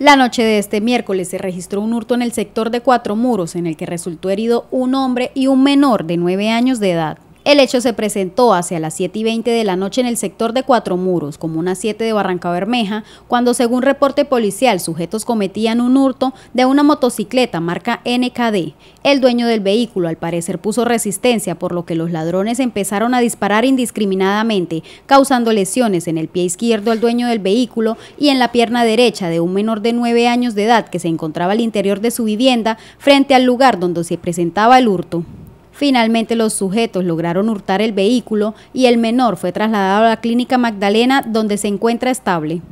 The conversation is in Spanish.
La noche de este miércoles se registró un hurto en el sector de Cuatro Muros en el que resultó herido un hombre y un menor de nueve años de edad. El hecho se presentó hacia las 7 y 20 de la noche en el sector de Cuatro Muros, como una 7 de Barranca Bermeja, cuando según reporte policial sujetos cometían un hurto de una motocicleta marca NKD. El dueño del vehículo al parecer puso resistencia por lo que los ladrones empezaron a disparar indiscriminadamente, causando lesiones en el pie izquierdo al dueño del vehículo y en la pierna derecha de un menor de 9 años de edad que se encontraba al interior de su vivienda frente al lugar donde se presentaba el hurto. Finalmente los sujetos lograron hurtar el vehículo y el menor fue trasladado a la clínica Magdalena donde se encuentra estable.